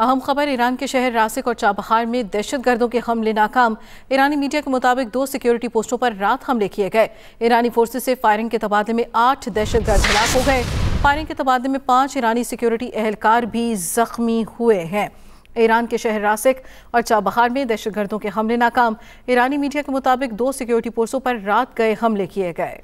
अहम खबर ईरान के शहर रासिक और चाबहार में दहशतगर्दों के हमले नाकाम ईरानी मीडिया के मुताबिक दो सिक्योरिटी पोस्टों पर रात हमले किए गए ईरानी फोर्सेज से फायरिंग के तबादले में आठ दहशतगर्द हलाक हो गए फायरिंग के तबादले में पांच ईरानी सिक्योरिटी एहलकार भी जख्मी हुए हैं ईरान के शहर रासिक और चाबहार में दहशतगर्दों के हमले नाकाम ईरानी मीडिया के मुताबिक दो सिक्योरिटी पोस्टों पर रात गए हमले किए गए